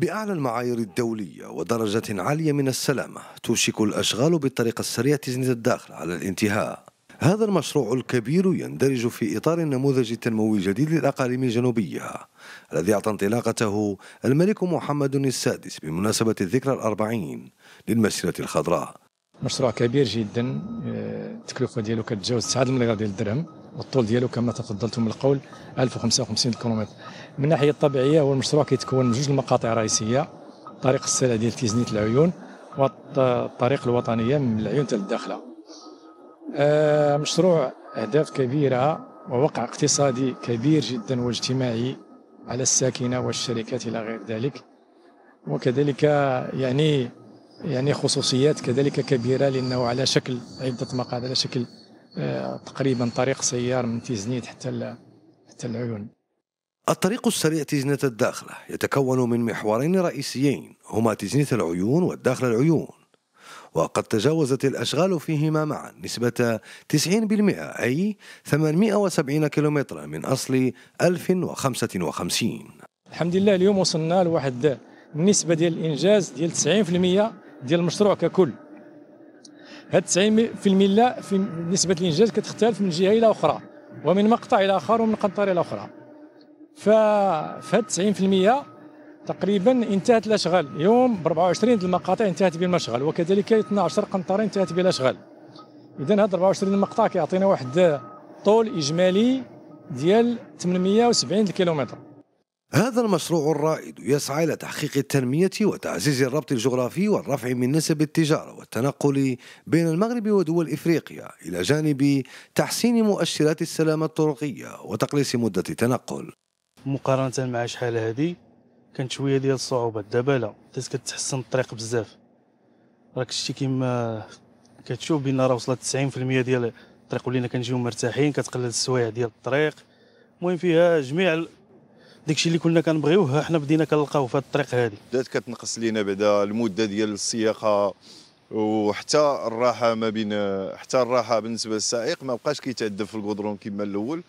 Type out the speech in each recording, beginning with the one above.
بأعلى المعايير الدولية ودرجة عالية من السلامة توشك الأشغال بالطريقة السريعة زنة الداخل على الانتهاء هذا المشروع الكبير يندرج في إطار النموذج التنموي الجديد للأقاليم الجنوبية الذي أعطى انطلاقته الملك محمد السادس بمناسبة الذكرى الأربعين للمسيرة الخضراء مشروع كبير جدا آه، التكلفة ديالو كتجاوز 9 مليار ديال الدرهم والطول ديالو كما تفضلتم القول 1055 كيلومتر من الناحيه الطبيعيه هو المشروع كيتكون من جوج المقاطع الرئيسيه طريق السلع ديال تيزنيت العيون والطريق الوطنيه من العيون حتى للداخله آه، مشروع اهداف كبيره ووقع اقتصادي كبير جدا واجتماعي على الساكنه والشركات الى غير ذلك وكذلك يعني يعني خصوصيات كذلك كبيره لانه على شكل عده مقاعد على شكل آه، تقريبا طريق سيار من تيزنيت حتى حتى العيون الطريق السريع تيزنيت الداخلة يتكون من محورين رئيسيين هما تيزنيت العيون والداخل العيون وقد تجاوزت الأشغال فيهما معا نسبة 90% أي 870 كيلومترا من أصل 1055 الحمد لله اليوم وصلنا لواحد النسبة ديال الإنجاز ديال 90% ديال المشروع ككل هاد 90% في نسبه الانجاز كتختلف من جهه الى اخرى ومن مقطع الى اخر ومن قنطره الى اخرى فهاد 90% تقريبا انتهت الاشغال يوم ب 24 المقاطع انتهت بالمشغل وكذلك 12 قنطره انتهت بالأشغال اذا هاد 24 المقطع كيعطينا واحد طول اجمالي ديال 870 كيلومتر هذا المشروع الرائد يسعى إلى تحقيق التنمية وتعزيز الربط الجغرافي والرفع من نسب التجارة والتنقل بين المغرب ودول إفريقيا إلى جانب تحسين مؤشرات السلامة الطرقية وتقليص مدة التنقل مقارنة مع شحال هذه كانت شوية ديال الصعوبة دابا لا بدات كتحسن الطريق بزاف راك شتي كيما كتشوف بان راه وصلت 90% ديال الطريق ولينا كنجيو مرتاحين كتقلل السوايع ديال الطريق المهم فيها جميع داكشي اللي كنا كنبغيوه حنا بدينا كنلقاوه في هذه الطريق هذه بدات كتنقص لينا بعدا المده ديال السياقه وحتى الراحه ما بين حتى الراحه بالنسبه للسائق ما بقاش كيتعذب في الكودرون كما الاول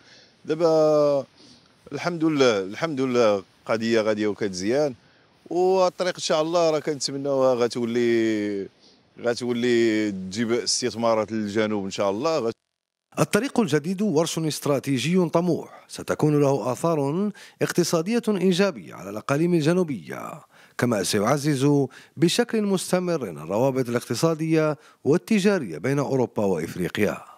دابا الحمد لله الحمد لله قضيه غاديه وكتزيان والطريق ان شاء الله راه كنتمناوها غتولي غتولي تجيب استثمارات للجنوب ان شاء الله الطريق الجديد ورش استراتيجي طموح ستكون له آثار اقتصادية إيجابية على الأقاليم الجنوبية كما سيعزز بشكل مستمر الروابط الاقتصادية والتجارية بين أوروبا وإفريقيا